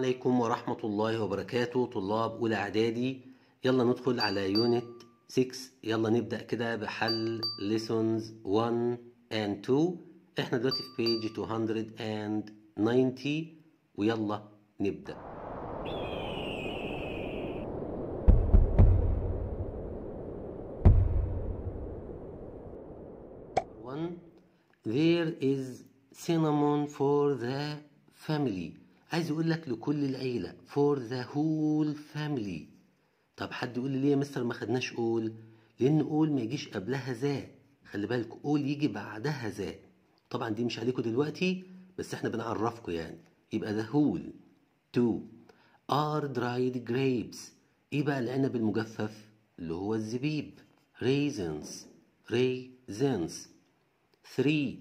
عليكم ورحمة الله وبركاته طلاب أولى إعدادي يلا ندخل على يونت 6 يلا نبدأ كده بحل lessons 1 and 2 احنا دلوقتي في page 290 ويلا نبدأ There is cinnamon for the family عايز اقول لك لكل العيله فور ذا هول فاميلي طب حد يقول لي ليه يا مستر ما خدناش اول لان اول ما يجيش قبلها ذا خلي بالك اول يجي بعدها ذا طبعا دي مش عليكم دلوقتي بس احنا بنعرفكم يعني يبقى ذا هول تو ار درايد جريبس ايه بقى العنب المجفف اللي هو الزبيب raisins raisins 3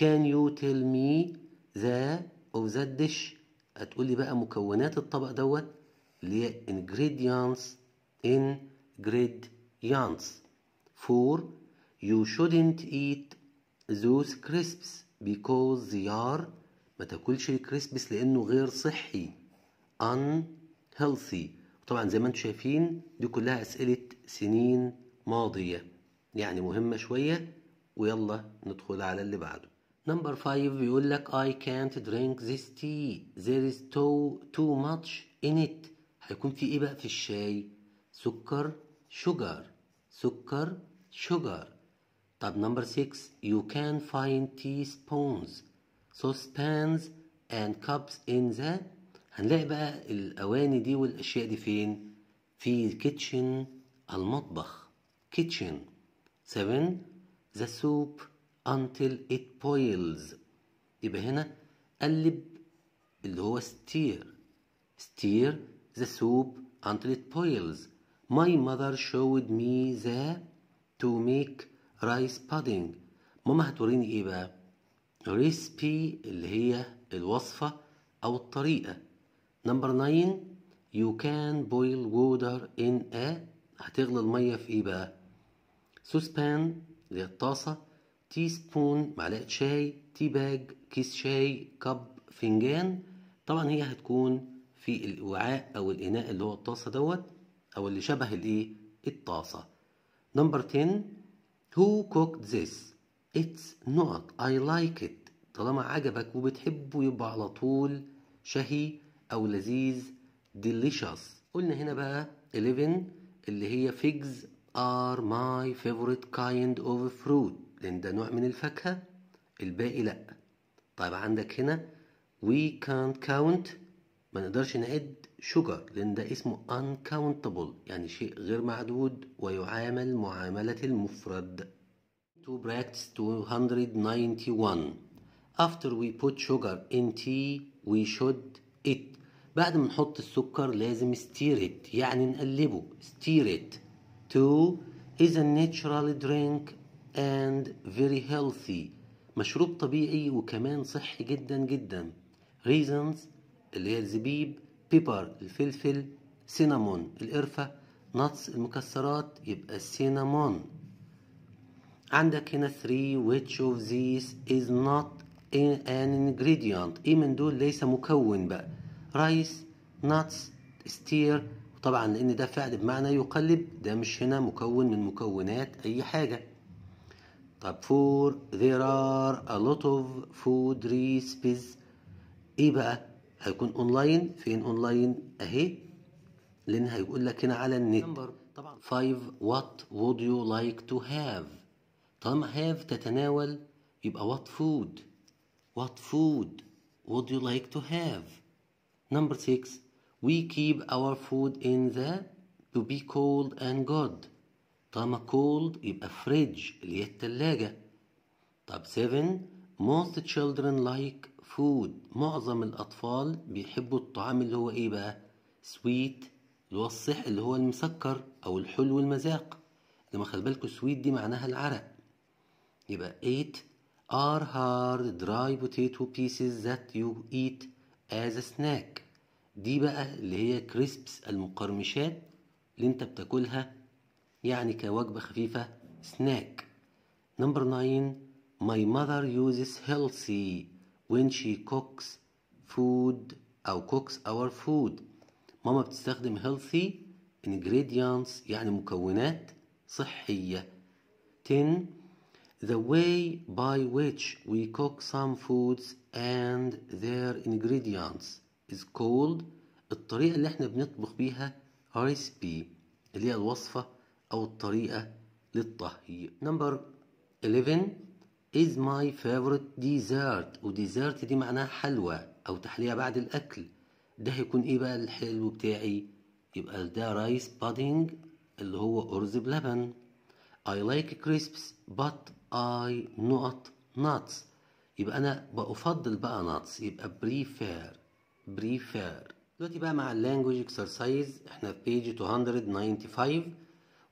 can you tell me the of that dish هتقولي بقى مكونات الطبق دوت اللي هي ingredients ingredients four you shouldn't eat those crisps because they are ما تاكلش الكريسبس لانه غير صحي unhealthy طبعا زي ما انتم شايفين دي كلها اسئله سنين ماضيه يعني مهمه شويه ويلا ندخل على اللي بعده نمبر 5 بيقول لك I can't drink this tea there is too, too much in it هيكون في ايه بقى في الشاي سكر sugar سكر sugar طب نمبر 6 you can find teaspoons saucepans and cups in the هنلاقي بقى الاواني دي والاشياء دي فين في kitchen المطبخ kitchen 7 the soup until it boils يبقى هنا قلب اللي هو steer steer the soup until it boils my mother showed me the to make rice pudding ماما هتوريني ايه بقى recipe اللي هي الوصفة او الطريقة number 9 you can boil water in a هتغلي المية في ايه بقى suspend اللي هي الطاسة تي سبون معلقة شاي تي باج كيس شاي كب فنجان طبعا هي هتكون في الوعاء او الاناء اللي هو الطاسة دوت او اللي شبه الايه الطاسة نمبر 10 who cooked this it's not I like it طالما عجبك وبتحبه يبقى على طول شهي او لذيذ delicious قلنا هنا بقى 11 اللي هي figs are my favorite kind of fruit لأن ده نوع من الفاكهة الباقي لأ طيب عندك هنا we can't count ما نقدرش نعد sugar لأن ده اسمه uncountable يعني شيء غير معدود ويعامل معاملة المفرد to practice 291 after we put sugar in tea we should it بعد ما نحط السكر لازم stir it يعني نقلبه stir it to is a natural drink and very healthy مشروب طبيعي وكمان صحي جدا جدا reasons اللي هي الزبيب بيبر الفلفل سينامون القرفة nuts المكسرات يبقى السينامون عندك هنا 3 which of these is not an ingredient ايه من دول ليس مكون بقى رايس nuts ستير طبعا لان ده فعل بمعنى يقلب ده مش هنا مكون من مكونات اي حاجه طب for there are a lot of food recipes ايه بقى هيكون اونلاين فين اونلاين اهي لان هيقول لك هنا على النت طبعا 5 what would you like to have طالما have تتناول يبقى what food what food would you like to have number 6 we keep our food in the to be cold and good طالما cold يبقى فريدج اللي هي التلاجة طب 7 most children like food معظم الأطفال بيحبوا الطعام اللي هو إيه بقى sweet اللي هو الصح اللي هو المسكر أو الحلو المذاق لما خلي بالكوا sweet دي معناها العرق يبقى 8 are hard dry potato pieces that you eat as a snack دي بقى اللي هي كريسبس المقرمشات اللي انت بتاكلها يعني كوجبة خفيفة سناك نمبر 9 My mother uses healthy when she cooks food أو cooks our food ماما بتستخدم healthy ingredients يعني مكونات صحية 10 The way by which we cook some foods and their ingredients is called الطريقة اللي احنا بنطبخ بيها recipe اللي هي الوصفة أو الطريقة للطهي نمبر 11 is my favorite dessert وديزرت دي معناها حلوى أو تحلية بعد الأكل ده هيكون إيه بقى الحلو بتاعي يبقى ده رايس بادينج اللي هو أرز بلبن I like crisps but I not nuts يبقى أنا بفضل بقى nuts يبقى prefer prefer دلوقتي بقى مع اللانجوج اكسرسايز احنا في بيج 295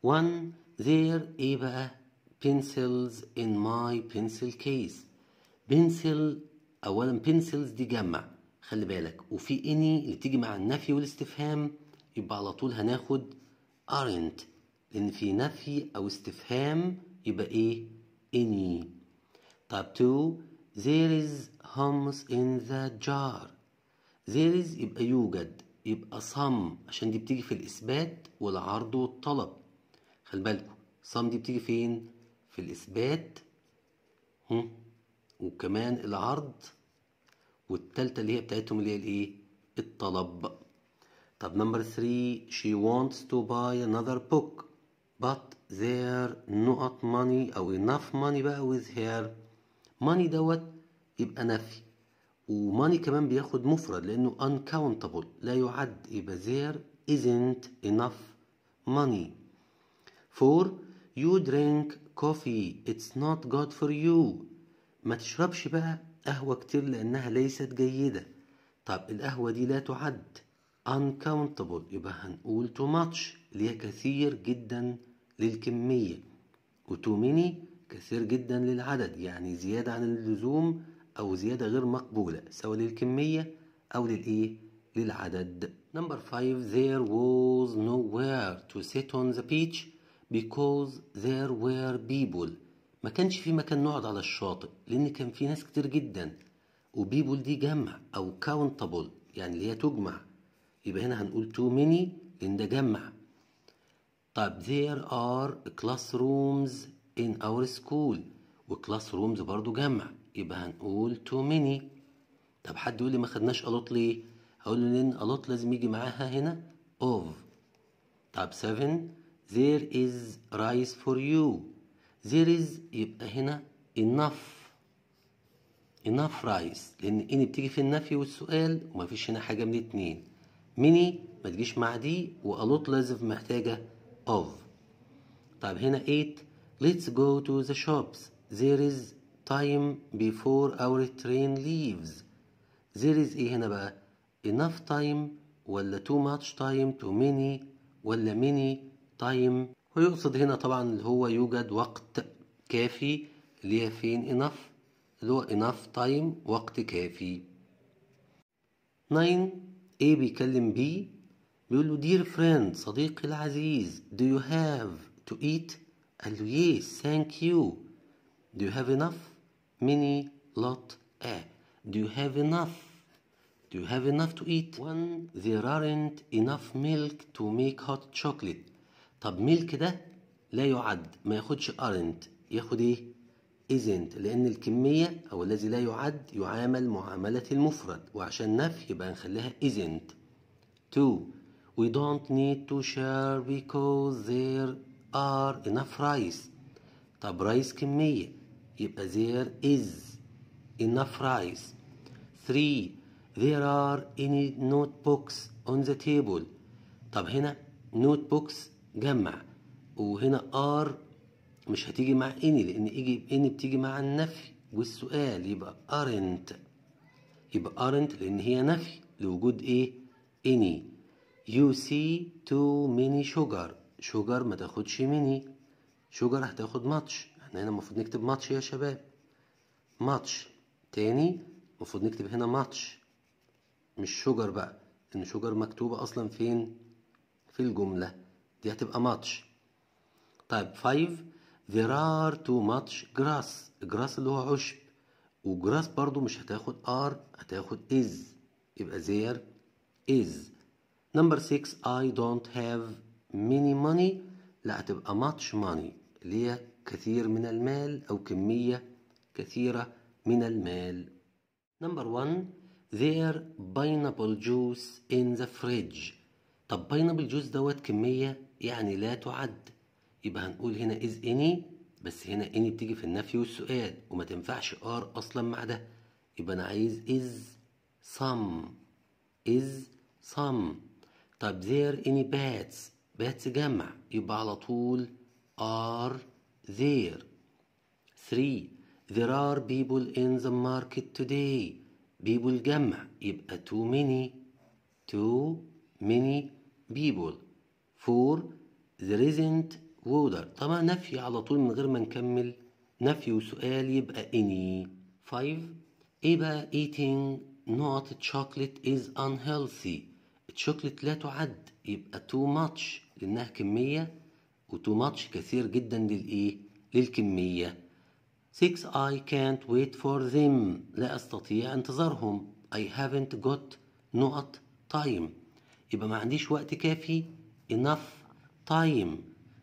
one there ايه بقى pencils in my pencil case pencil اولا pencils دي جمع خلي بالك وفي any اللي تيجي مع النفي والاستفهام يبقى على طول هناخد aren't لان في نفي او استفهام يبقى ايه any طب two there is hummus in the jar there is يبقى يوجد يبقى some عشان دي بتيجي في الإثبات والعرض والطلب خلي بالكوا الصم دي بتيجي فين في الإثبات هم. وكمان العرض والتالتة اللي هي بتاعتهم اللي هي الايه الطلب طب نمبر 3 she wants to buy another book but there not money او enough money بقى with her money دوت يبقى نفي وماني كمان بياخد مفرد لانه uncountable لا يعد يبقى there isn't enough money 4 you drink coffee it's not good for you ما تشربش بقى قهوة كتير لأنها ليست جيدة طب القهوة دي لا تعد uncountable يبقى هنقول too much اللي هي كثير جدا للكمية و too many كثير جدا للعدد يعني زيادة عن اللزوم أو زيادة غير مقبولة سواء للكمية أو للإيه؟ للعدد. Number five There was nowhere to sit on the beach because there were people ما كانش في مكان نقعد على الشاطئ لأن كان في ناس كتير جدا وبيبول دي جمع أو countable يعني اللي هي تجمع يبقى هنا هنقول too many لأن ده جمع طب there are classrooms in our school وكلاس رومز برضو جمع يبقى هنقول too many طب حد يقول لي ما خدناش ألوت ليه هقول له لأن ألوت لازم يجي معاها هنا of طب 7 there is rice for you there is يبقى هنا enough enough rice لان ان بتيجي في النفي والسؤال ومفيش هنا حاجه من اتنين many ما تجيش مع دي والوت لازم محتاجه of طيب هنا 8 let's go to the shops there is time before our train leaves there is ايه هنا بقى enough time ولا too much time too many ولا many تايم ويقصد هنا طبعا اللي هو يوجد وقت كافي اللي هي فين انف اللي هو انف تايم وقت كافي 9 A بيكلم B بيقول له dear friend صديقي العزيز do you have to eat قال له yes thank you do you have enough many lot A do you have enough do you have enough to eat one there aren't enough milk to make hot chocolate طب ميلك ده لا يعد ما ياخدش aren't ياخد ايه isn't لان الكمية او الذي لا يعد يعامل معاملة المفرد وعشان نفي يبقى نخليها isn't تو we don't need to share because there are enough rice طب رايس كمية يبقى there is enough rice 3 there are any notebooks on the table طب هنا notebooks جمع وهنا ار مش هتيجي مع اني لان ايجي ان بتيجي مع النفي والسؤال يبقى ارنت يبقى ارنت لان هي نفي لوجود ايه اني يو سي تو ميني شوجر شوجر ما تاخدش ميني شوجر هتاخد ماتش احنا هنا المفروض نكتب ماتش يا شباب ماتش تاني المفروض نكتب هنا ماتش مش شوجر بقى ان شوجر مكتوبه اصلا فين في الجمله دي هتبقى ماتش طيب 5 there are too much grass grass اللي هو عشب وجراس برضو مش هتاخد ار هتاخد از يبقى زير از نمبر 6 اي دونت هاف ميني ماني لا هتبقى ماتش ماني اللي هي كثير من المال او كميه كثيره من المال نمبر 1 ذير باينابل جوس ان ذا فريدج طب باينابل جوس دوت كميه يعني لا تعد يبقى هنقول هنا إز إني بس هنا إني بتيجي في النفي والسؤال وما تنفعش آر أصلا مع ده يبقى أنا عايز إز some إز some طب there any باتس باتس جمع يبقى على طول are there 3 there are people in the market today people جمع يبقى too many too many people فور there isn't water طبعا نفي على طول من غير ما نكمل نفي وسؤال يبقى any 5 ايه بقى eating نقط chocolate is unhealthy الشوكليت لا تعد يبقى too much لانها كميه و too much كثير جدا للايه للكميه 6 I can't wait for them لا استطيع انتظارهم I haven't got نقط time يبقى ما عنديش وقت كافي enough time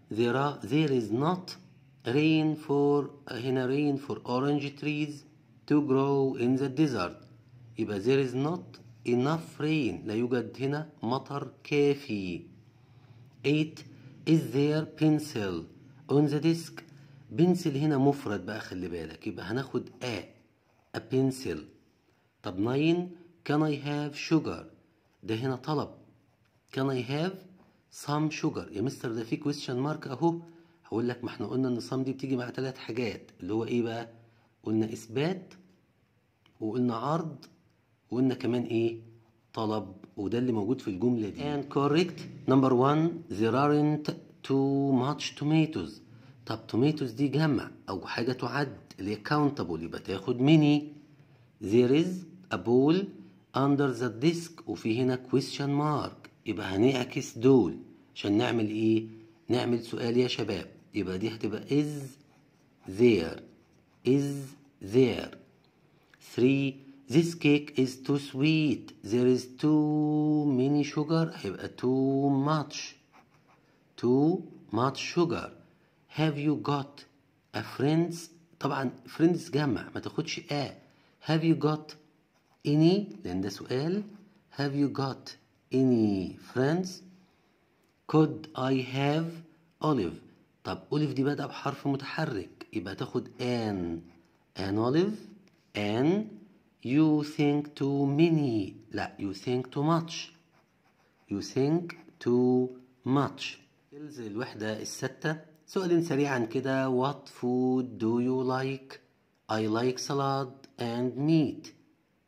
there are there is not rain for هنا rain for orange trees to grow in the desert يبقى there is not enough rain لا يوجد هنا مطر كافي 8 is there pencil on the desk بنسل هنا مفرد بقى خلي بالك يبقى هناخد a a pencil طب 9 can I have sugar ده هنا طلب can I have صام شوجر يا مستر ده في كويستشن مارك اهو هقول لك ما احنا قلنا ان صام دي بتيجي مع ثلاث حاجات اللي هو ايه بقى قلنا اثبات وقلنا عرض وقلنا كمان ايه طلب وده اللي موجود في الجمله دي and correct number one there aren't too much tomatoes طب tomatoes دي جمع او حاجه تعد اللي هي countable يبقى تاخد many there is a bowl under the desk وفي هنا question mark يبقى هنعكس دول عشان نعمل ايه نعمل سؤال يا شباب يبقى دي هتبقى is there is there 3 this cake is too sweet there is too many sugar هيبقى too much too much sugar have you got a friends طبعا friends جمع ما تاخدش a have you got any لان ده سؤال have you got any friends could I have olive طب olive دي بدأ بحرف متحرك يبقى تاخد an an olive an you think too many لا you think too much you think too much سكيلز الوحدة الستة سؤال سريعا كده what food do you like I like salad and meat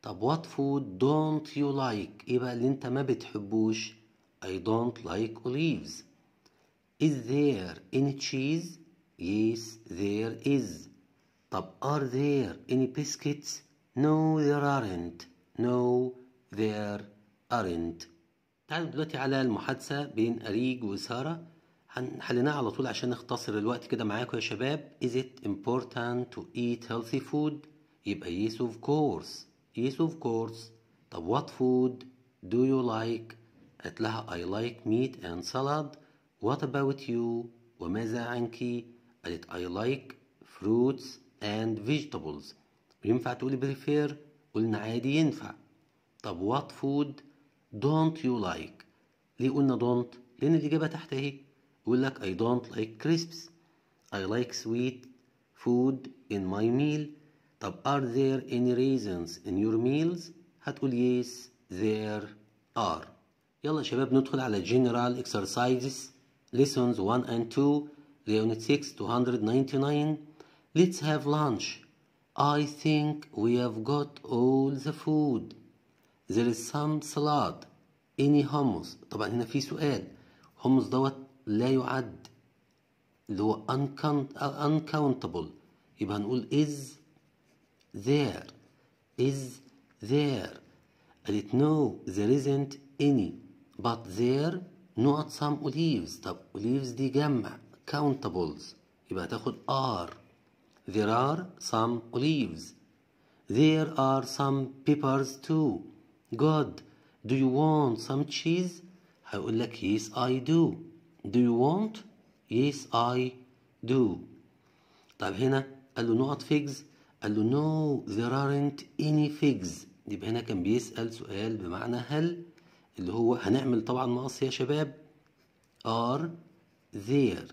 طب وات فود دونت يو لايك ايه بقى اللي انت ما بتحبوش I don't like olives is there any cheese yes there is طب are there any biscuits no there aren't no there aren't تعالوا دلوقتي على المحادثة بين أريج وسارة هنحلناها على طول عشان نختصر الوقت كده معاكم يا شباب is it important to eat healthy food يبقى yes of course yes of course طب what food do you like قالت لها I like meat and salad what about you وماذا عنك قالت I like fruits and vegetables ينفع تقولي prefer قلنا عادي ينفع طب what food don't you like ليه قلنا don't لأن الإجابة تحت أهي يقول لك I don't like crisps I like sweet food in my meal طب are there any reasons in your meals هتقول yes there are يلا شباب ندخل على general exercises lessons 1 and 2 unit 6 299 let's have lunch I think we have got all the food there is some salad any hummus طبعا هنا في سؤال hummus دوت لا يعد اللي هو uncountable يبقى هنقول is there is there didn't no there isn't any but there not some olives طب olives دي جمع countables يبقى هتاخد are there are some olives there are some peppers too God do you want some cheese هيقول لك yes I do do you want yes I do طب هنا قال له نقط figs قال له no there aren't any figs يبقى هنا كان بيسأل سؤال بمعنى هل اللي هو هنعمل طبعا نقص يا شباب are there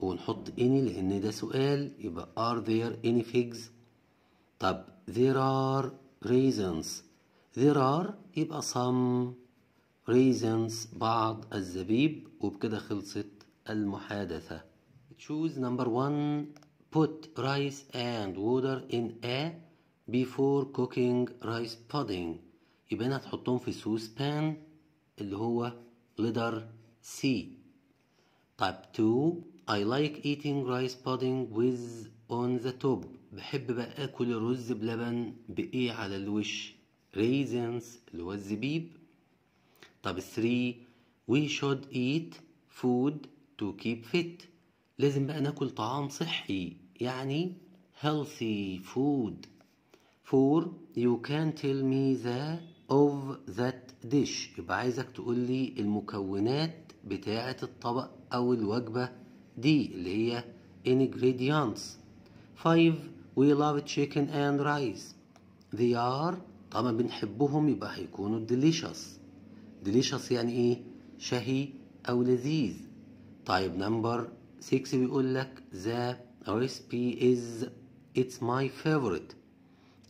ونحط any لأن ده سؤال يبقى are there any figs طب there are raisins there are يبقى some raisins بعض الزبيب وبكده خلصت المحادثة choose number one put rice and water in a before cooking rice pudding يبقى هنا هتحطهم في سوس بان اللي هو لدر سي طيب 2 I like eating rice pudding with on the top بحب بقى اكل الرز بلبن بايه على الوش raisins اللي هو الزبيب طيب 3 we should eat food to keep fit لازم بقى ناكل طعام صحي يعني healthy food for you can tell me the of that dish يبقى عايزك تقول لي المكونات بتاعة الطبق أو الوجبة دي اللي هي ingredients 5 we love chicken and rice they are طبعا بنحبهم يبقى هيكونوا delicious delicious يعني ايه شهي أو لذيذ طيب نمبر 6 بيقول لك ذا ريسبي از اتس ماي فيفورت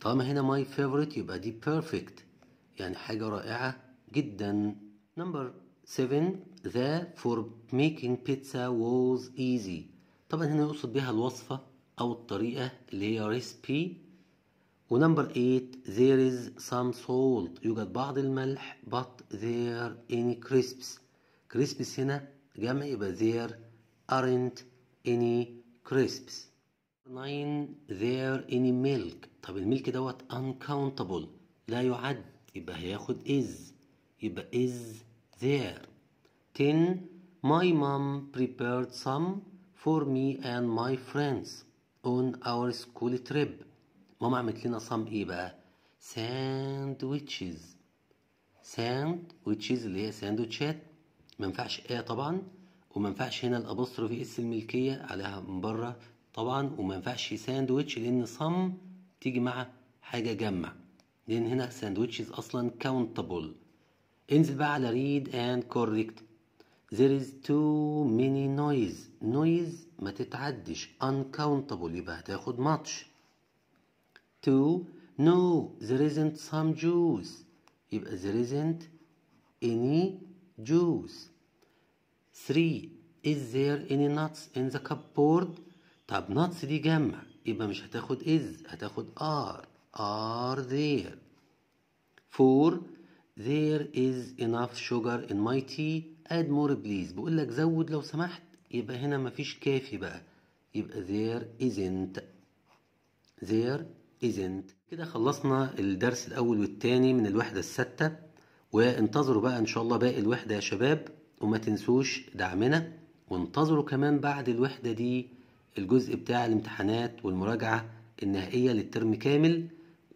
طالما هنا ماي فيفورت يبقى دي بيرفكت يعني حاجه رائعه جدا نمبر 7 ذا فور ميكينج بيتزا ووز ايزي طبعا هنا يقصد بيها الوصفه او الطريقه اللي هي ريسبي ونمبر 8 there is some salt يوجد بعض الملح but there any crisps crisps هنا جمع يبقى there aren't any crisps nine there any milk طب الملك دوت uncountable لا يعد يبقى هياخد is يبقى is there Ten, my mom prepared some for me and my friends on our school trip ماما عملت لنا صم ايه بقى ساندويتشز ساندويتشز اللي هي ساندوتشات ما ينفعش ايه طبعا وما ينفعش هنا الابوستروفي اس الملكيه عليها من بره طبعا وما ينفعش ساندويتش لان صم تيجي مع حاجه جمع لان هنا ساندويتشز اصلا كاونتابل انزل بقى على ريد اند كوركت there is too many noise noise ما تتعدش uncountable يبقى هتاخد ماتش two no there isn't some juice يبقى there isn't any juice 3 is there any nuts in the cupboard طب nuts دي جمع يبقى مش هتاخد is هتاخد are are there 4 there is enough sugar in my tea add more please بقول لك زود لو سمحت يبقى هنا مفيش كافي بقى يبقى there isn't there isn't كده خلصنا الدرس الاول والثاني من الوحده السادسه وانتظروا بقى ان شاء الله باقي الوحده يا شباب وما تنسوش دعمنا وانتظروا كمان بعد الوحدة دي الجزء بتاع الامتحانات والمراجعة النهائية للترم كامل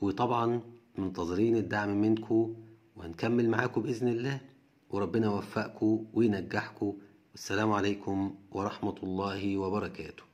وطبعا منتظرين الدعم منكم وهنكمل معاكم بإذن الله وربنا يوفقكم وينجحكم والسلام عليكم ورحمة الله وبركاته